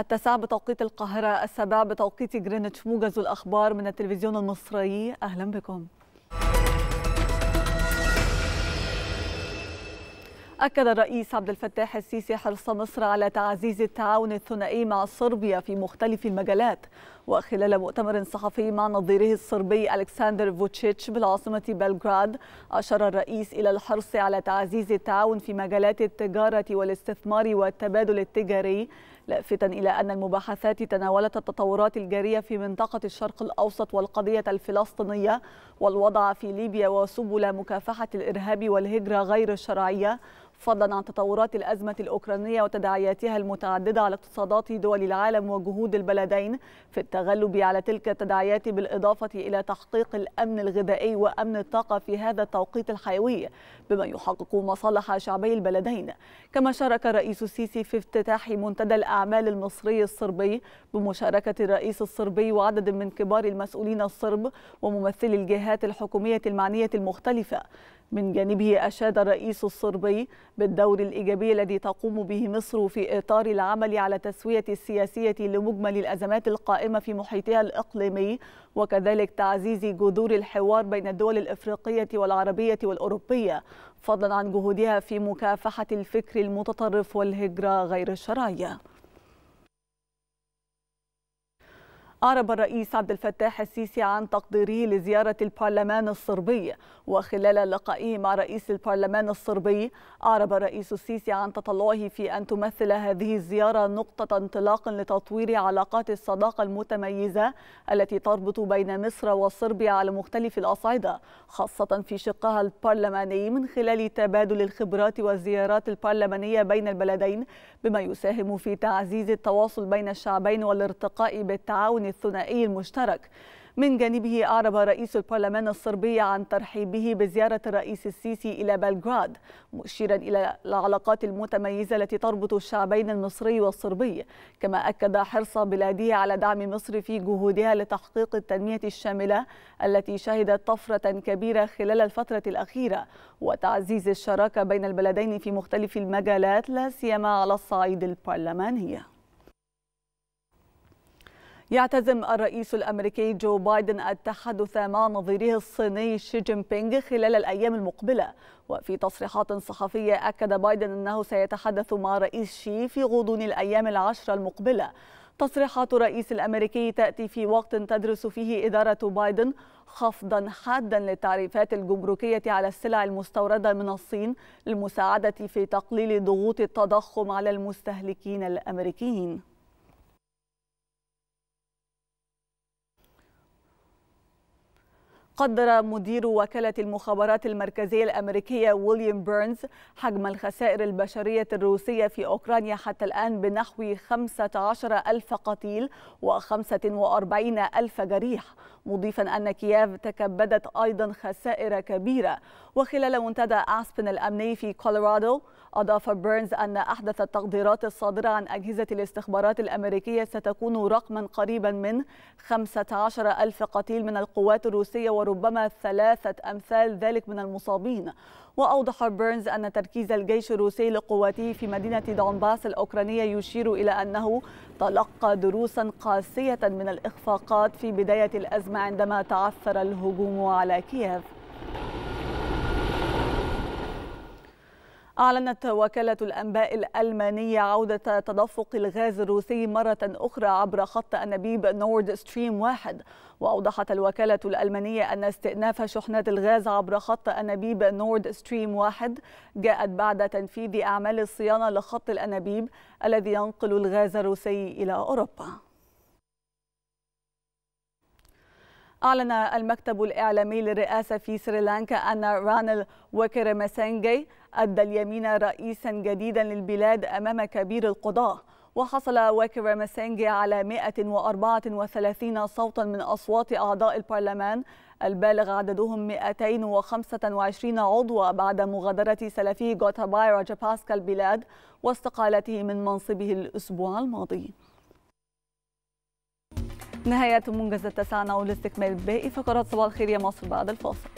التسعة بتوقيت القاهرة السابعة بتوقيت جرينتش موجز الأخبار من التلفزيون المصري أهلا بكم أكد الرئيس عبد الفتاح السيسي حرص مصر على تعزيز التعاون الثنائي مع صربيا في مختلف المجالات وخلال مؤتمر صحفي مع نظيره الصربي ألكسندر فوتشيتش بالعاصمة بلغراد أشار الرئيس إلى الحرص على تعزيز التعاون في مجالات التجارة والاستثمار والتبادل التجاري لافتا إلى أن المباحثات تناولت التطورات الجارية في منطقة الشرق الأوسط والقضية الفلسطينية والوضع في ليبيا وسبل مكافحة الإرهاب والهجرة غير الشرعية فضلا عن تطورات الأزمة الأوكرانية وتداعياتها المتعددة على اقتصادات دول العالم وجهود البلدين في التغلب على تلك التداعيات بالإضافة إلى تحقيق الأمن الغذائي وأمن الطاقة في هذا التوقيت الحيوي بما يحقق مصالح شعبي البلدين كما شارك الرئيس السيسي في افتتاح منتدى الأعمال المصري الصربي بمشاركة الرئيس الصربي وعدد من كبار المسؤولين الصرب وممثلي الجهات الحكومية المعنية المختلفة من جانبه أشاد الرئيس الصربي بالدور الإيجابي الذي تقوم به مصر في إطار العمل على التسوية السياسية لمجمل الأزمات القائمة في محيطها الإقليمي وكذلك تعزيز جذور الحوار بين الدول الإفريقية والعربية والأوروبية فضلا عن جهودها في مكافحة الفكر المتطرف والهجرة غير الشرعية أعرب الرئيس عبد الفتاح السيسي عن تقديره لزيارة البرلمان الصربي وخلال لقائه مع رئيس البرلمان الصربي أعرب الرئيس السيسي عن تطلعه في أن تمثل هذه الزيارة نقطة انطلاق لتطوير علاقات الصداقة المتميزة التي تربط بين مصر وصربيا على مختلف الأصعدة خاصة في شقها البرلماني من خلال تبادل الخبرات والزيارات البرلمانية بين البلدين بما يساهم في تعزيز التواصل بين الشعبين والارتقاء بالتعاون الثنائي المشترك من جانبه أعرب رئيس البرلمان الصربي عن ترحيبه بزيارة الرئيس السيسي إلى بلغراد مشيرا إلى العلاقات المتميزة التي تربط الشعبين المصري والصربي كما أكد حرص بلاده على دعم مصر في جهودها لتحقيق التنمية الشاملة التي شهدت طفرة كبيرة خلال الفترة الأخيرة وتعزيز الشراكة بين البلدين في مختلف المجالات لا سيما على الصعيد البرلماني يعتزم الرئيس الأمريكي جو بايدن التحدث مع نظيره الصيني شي جين بينغ خلال الأيام المقبلة وفي تصريحات صحفية أكد بايدن أنه سيتحدث مع رئيس شي في غضون الأيام العشرة المقبلة تصريحات الرئيس الأمريكي تأتي في وقت تدرس فيه إدارة بايدن خفضا حادا للتعريفات الجمركية على السلع المستوردة من الصين للمساعدة في تقليل ضغوط التضخم على المستهلكين الأمريكيين قدر مدير وكالة المخابرات المركزية الأمريكية ويليام بيرنز حجم الخسائر البشرية الروسية في أوكرانيا حتى الآن بنحو 15 ألف قتيل و45 ألف جريح مضيفا أن كييف تكبدت أيضا خسائر كبيرة وخلال منتدى أسبن الأمني في كولورادو أضاف بيرنز أن أحدث التقديرات الصادرة عن أجهزة الاستخبارات الأمريكية ستكون رقما قريبا من 15 ألف قتيل من القوات الروسية وربما ثلاثة أمثال ذلك من المصابين وأوضح بيرنز أن تركيز الجيش الروسي لقواته في مدينة دونباس الأوكرانية يشير إلى أنه تلقى دروسا قاسية من الإخفاقات في بداية الأزمة عندما تعثر الهجوم على كييف أعلنت وكالة الأنباء الألمانية عودة تدفق الغاز الروسي مرة أخرى عبر خط أنابيب نورد ستريم واحد وأوضحت الوكالة الألمانية أن استئناف شحنات الغاز عبر خط أنابيب نورد ستريم واحد جاءت بعد تنفيذ أعمال الصيانة لخط الأنابيب الذي ينقل الغاز الروسي إلى أوروبا أعلن المكتب الإعلامي للرئاسة في سريلانكا أن رانل وكرمسانجي أدى اليمين رئيسا جديدا للبلاد أمام كبير القضاة وحصل وكرمسانجي على 134 صوتا من أصوات أعضاء البرلمان البالغ عددهم 225 عضوا بعد مغادرة سلفي جوتاباي راجاباسكا البلاد واستقالته من منصبه الأسبوع الماضي نهاية منجز التسعة نعود لاستكمال باقي فقرات صباح الخير يا مصر بعد الفاصل